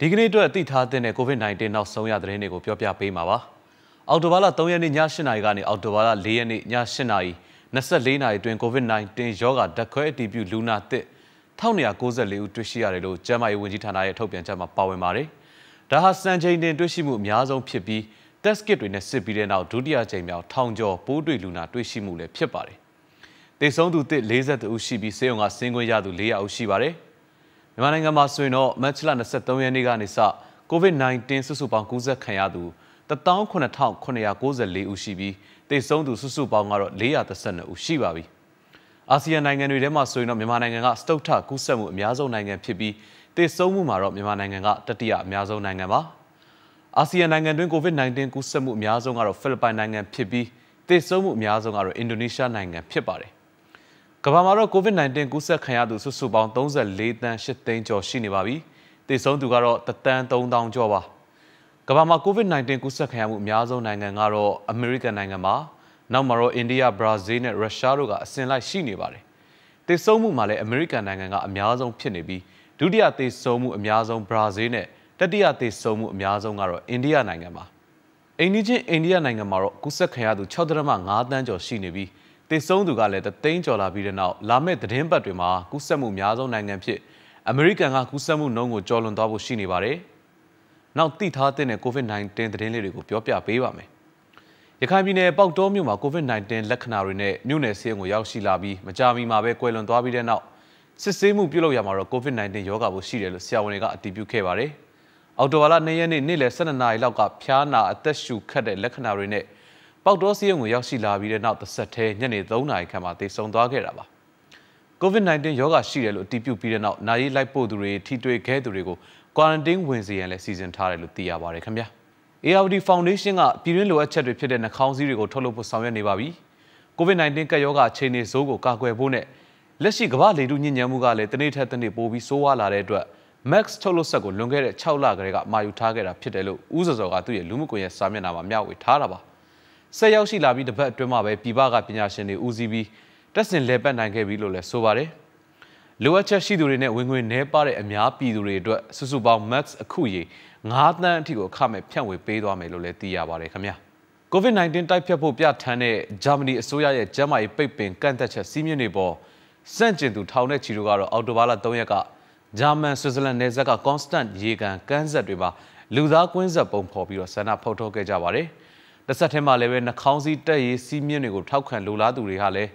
ဒီကနေ့အတွက်သိထားတဲ့ COVID-19 နောက်ဆုံးရသတင်းတွေကိုပြောပြပေးမှာပါ။အော်တိုဘာလ3ရက်နေ့ည7:00နာရီကနေအော်တိုဘာလ4ရက်နေ့ည7:00နာရီ24နာရီအတွင်း COVID-19 ရောဂါဓာတ်ခွဲအတည်ပြုလူနာသစ်1294ဦးတွေ့ရှိရတယ်လို့ကျန်းမာရေးဝန်ကြီးဌာနရဲ့ထုတ်ပြန်ချက်မှာပါဝင်ပါတယ်။ဒါဟာစံချိန်တင်တွေ့ရှိမှုအများဆုံးဖြစ်ပြီး test kit တွေနဲ့စစ်ပြီးတဲ့နောက်ဒုတိယကြိမ်မြောက်ထောင်ကျော်ပိုးတွေ့လူနာတွေ့ရှိမှုလည်းဖြစ်ပါတယ်။သေဆုံးသူသစ်42ဦးရှိပြီးဆေးရုံကဆင်းခွင့်ရသူ400ဦးရှိပါတယ်။မြန်မာနိုင်ငံမှာဆိုရင်တော့မတ်လ23ရက်နေ့ကနေစ COVID-19 စုစုပေါင်းကူးစက်ခံရသူ18994ဦးရှိပြီးသေဆုံးသူစုစုပေါင်းကတော့432ဦးရှိပါပြီ။အာဆီယံနိုင်ငံတွေထဲမှာဆိုရင်တော့မြန်မာနိုင်ငံကစတုထကူးစက်မှုအများဆုံးနိုင်ငံဖြစ်ပြီးသေဆုံးမှုမှာတော့မြန်မာနိုင်ငံကတတိယအများဆုံးနိုင်ငံပါ။အာဆီယံနိုင်ငံတွင်း COVID-19 ကူးစက်မှုအများဆုံးကတော့ဖိလစ်ပိုင်နိုင်ငံဖြစ်ပြီးသေဆုံးမှုအများဆုံးကတော့အင်ဒိုနီးရှားနိုင်ငံဖြစ်ပါတယ်ကမ္ဘာမှာတော့ COVID-19 ကူးစက်ခံရသူစုစုပေါင်း34တန်း8သိန်းကျော်ရှိနေပါပြီ။သေဆုံးသူကတော့တတန်း3000ကျော်ပါ။ကမ္ဘာမှာ COVID-19 ကူးစက်ခံရမှုအများဆုံးနိုင်ငံကတော့အမေရိကန်နိုင်ငံမှာနောက်မှာတော့အိန္ဒိယ၊ဘရာဇီးနဲ့ရုရှားတို့ကအစဉ်လိုက်ရှိနေပါတယ်။သေဆုံးမှုမှာလည်းအမေရိကန်နိုင်ငံကအများဆုံးဖြစ်နေပြီးဒုတိယသေဆုံးမှုအများဆုံးဘရာဇီးနဲ့တတိယသေဆုံးမှုအများဆုံးကတော့အိန္ဒိယနိုင်ငံပါ။အိန္ဒိချင်းအိန္ဒိယနိုင်ငံမှာတော့ကူးစက်ခံရသူ6.5တန်းကျော်ရှိနေပြီးတည်ဆုံးသူကလည်းတသိန်းကျော်လာပြီးတဲ့နောက်လာမယ့်သတင်းပတ်တွေမှာကူးစက်မှုအများဆုံးနိုင်ငံဖြစ်အမေရိကန်ကကူးစက်မှုနှုန်းကိုကျော်လွန်သွားဖို့ရှိနေပါတယ်။နောက်သိထားတဲ့ COVID-19 သတင်းလေးတွေကိုပြောပြပေးပါမယ်။ရခိုင်ပြည်နယ်ပေါက်တောမြို့မှာ COVID-19 လက္ခဏာတွေနဲ့မြို့နယ်စည်းရုံးကိုရောက်ရှိလာပြီးမကြာမီမှာပဲကွယ်လွန်သွားပြီးတဲ့နောက်စစ်ဆေးမှုပြုလုပ်ရမှာတော့ COVID-19 ရောဂါကိုရှိတယ်လို့ဆရာဝန်တွေကအတည်ပြုခဲ့ပါတယ်။အော်တိုဝါလာနေ့ရက်နေ့နေ့လယ်12နာရီလောက်ကဖျားနာအသက်ရှူခတ်တဲ့လက္ခဏာတွေနဲ့ပေါက်တော့စီးရုံကိုရောက်ရှိလာပြီးတဲ့နောက်တစ်ဆက်တည်းညနေ3နာရီခန့်မှာသေဆုံးသွားခဲ့တာပါ COVID-19 ရောဂါရှိတယ်လို့အတည်ပြုပြီးတဲ့နောက်နာရီလိုက်ပို့သူတွေထိတွေ့ခဲ့သူတွေကို quarantine ဝင်စီရန်လဲစီစဉ်ထားတယ်လို့သိရပါတယ်ခင်ဗျာ ARD Foundation ကပြည်တွင်းလိုအပ်ချက်တွေဖြစ်တဲ့နှာခေါင်းစည်းတွေကိုထုတ်လုပ်ဖို့ဆောင်ရွက်နေပါပြီ COVID-19 ကပ်ရောဂါအခြေအနေဆိုးကိုကာကွယ်ဖို့နဲ့လက်ရှိကမ္ဘာလေထုညဉ့်ညမ်းမှုကလည်းတနေ့ထက်တနေ့ပိုပြီးဆိုးဝါးလာတဲ့အတွက် Max ထုတ်လုပ်ဆက်ကိုလွန်ခဲ့တဲ့6လကလေးကမာယူထားခဲ့တာဖြစ်တယ်လို့ဦးစောစောကသူ့ရဲ့လူမှုကွန်ရက်စာမျက်နှာမှာမျှဝေထားတာပါ။ဆက်ရောက်ရှိလာပြီးတစ်ပတ်အတွင်းမှာပဲပြည်ပကပညာရှင်တွေဦးစီးပြီးတက်ဆင်လဲပတ်နိုင်ခဲ့ပြီလို့လည်းဆိုပါတယ်။လိုအပ်ချက်ရှိသူတွေနဲ့ဝင်ငွေနှဲပါတဲ့အများပြည်သူတွေအတွက်စုစုပေါင်း max အခုရေ9သန်းအထိကိုအခမဲ့ဖြန့်ဝေပေးသွားမယ်လို့လည်းသိရပါတယ်ခင်ဗျာ။ COVID-19 တိုက်ဖျက်ဖို့ပြဋ္ဌာန်းတဲ့ဂျာမနီအစိုးရရဲ့ကျန်းမာရေးပိတ်ပင်ကန့်သက်ချက်စည်းမျဉ်းတွေပေါ်စန့်ကျင်သူထောင်နဲ့ချီတို့ကတော့အောက်တိုဘာလ3ရက်ကဂျာမန်ဆွစ်ဇာလန်နယ်စပ်က constant ရေကန်ကန်းဆက်တွေမှာလူသားကွင်းဆက်ပုံဖော်ပြီးတော့ဆန္ဒဖော်ထုတ်ခဲ့ကြပါတယ်။တစ်ဆက်တည်းမှာလည်းပဲနှာခေါင်းစည်းတက်ရေးစီးမြင့်တွေကို ထောက်ခံလိုလားသူတွေကလည်း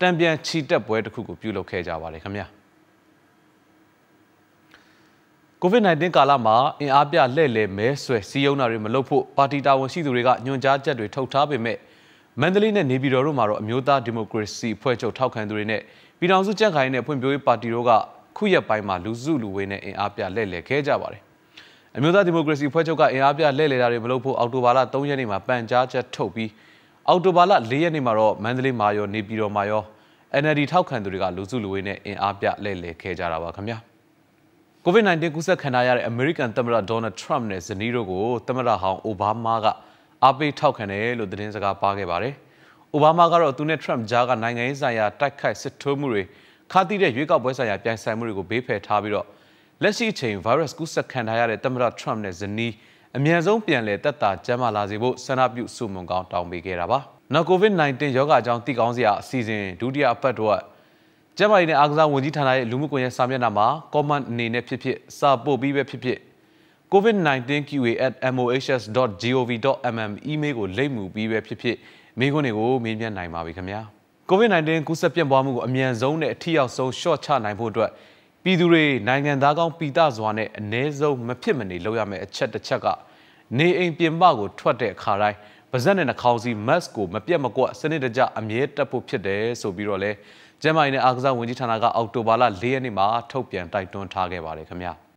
တံပြန်ချီတက်ပွဲတစ်ခုကိုပြုလုပ်ခဲ့ကြပါတယ်ခင်ဗျာ COVID-19 ကာလမှာအင်အားပြလှည့်လည်မဲဆွဲစည်းရုံးတာတွေမလုပ်ဖို့ပါတီတာဝန်ရှိသူတွေကညွှန်ကြားချက်တွေထုတ်ထားပေမဲ့မန္တလေးနဲ့နေပြည်တော်တို့မှာတော့အမျိုးသားဒီမိုကရေစီအဖွဲ့ချုပ်ထောက်ခံသူတွေနဲ့ပြည်ထောင်စုကြံ့ခိုင်ရေးနဲ့ဖွံ့ဖြိုးရေးပါတီတို့ကခုရက်ပိုင်းမှာလူစုလူဝေးနဲ့အင်အားပြလှည့်လည်ခဲ့ကြပါတယ်အမျိုးသားဒီမိုကရေစီဖွဲ့ချုပ်ကအင်အားပြလှည့်လည်တာတွေမလုပ်ဖို့အောက်တိုဘာလ3ရက်နေ့မှာပန်ကြားချက်ထုတ်ပြီးအောက်တိုဘာလ4ရက်နေ့မှာတော့မန္တလေးမာရောနေပြည်တော်မာရော NLD ထောက်ခံသူတွေကလူစုလူဝေးနဲ့အင်အားပြလှည့်လည်ခဲ့ကြတာပါခင်ဗျာ COVID-19 ကူးစက်ခံရတဲ့ American သမ္မတ Donald Trump နဲ့ဇနီးတို့ကို သမ္မတဟောင်း Obama ကအားပေးထောက်ခံတယ်လို့သတင်းစကားပါခဲ့ပါတယ်။ Obama ကတော့သူနဲ့ Trump ကြားကနိုင်ငံရေးဆိုင်ရာတိုက်ခိုက်စစ်ထိုးမှုတွေခါတိတဲ့ရွေးကောက်ပွဲဆိုင်ရာပြိုင်ဆိုင်မှုတွေကိုဘေးဖယ်ထားပြီးတော့လက်ရှိအချိန်ဗိုင်းရပ်စ်ကူးစက်ခံထားရတဲ့သမ္မတထရမ့်နဲ့ဇနီးအမြန်ဆုံးပြန်လည်တက်တာကျန်းမာလာစေဖို့ဆန္ဒပြုစုမွန်ကောင်းတောင်းပေးခဲ့တာပါ။နောက် COVID-19 ရောဂါအကြောင်းသိကောင်းစရာအစီအစဉ်ဒုတိယအပတ်တော့ကျန်းမာရေးနဲ့အားကစားဝန်ကြီးဌာနရဲ့လူမှုကွန်ရက်စာမျက်နှာမှာ comment အနေနဲ့ဖြစ်ဖြစ်စာပို့ပြီးပဲဖြစ်ဖြစ် covid19qa@mohs.gov.mm email ကိုလိပ်မှုပြီးပဲဖြစ်ဖြစ်မိခွန်းတွေကိုမေးမြန်းနိုင်ပါပြီခင်ဗျာ။ covid-19 ကူးစက်ပြန့်ပွားမှုကိုအမြန်ဆုံးနဲ့အထူးရောက်ဆုံး short ချနိုင်ဖို့အတွက်ပြည်သူတွေနိုင်ငံသားကောင်းပိတစွာနဲ့အ ਨੇ ဆုံးမဖြစ်မနေလုပ်ရမယ့်အချက်တစ်ချက်ကနေအိမ်ပြင်ပကိုထွက်တဲ့အခါတိုင်းပါဇက်နဲ့နှာခေါင်းစီ mask ကိုမပြတ်မကွက်စနစ်တကျအမြဲတပ်ဖို့ဖြစ်တယ်ဆိုပြီးတော့လဲကျန်းမာရေးနဲ့အားကစားဝန်ကြီးဌာနကအောက်တိုဘာလ၄ရက်နေ့မှာထုတ်ပြန်တိုက်တွန်းထားခဲ့ပါတယ်ခင်ဗျာ။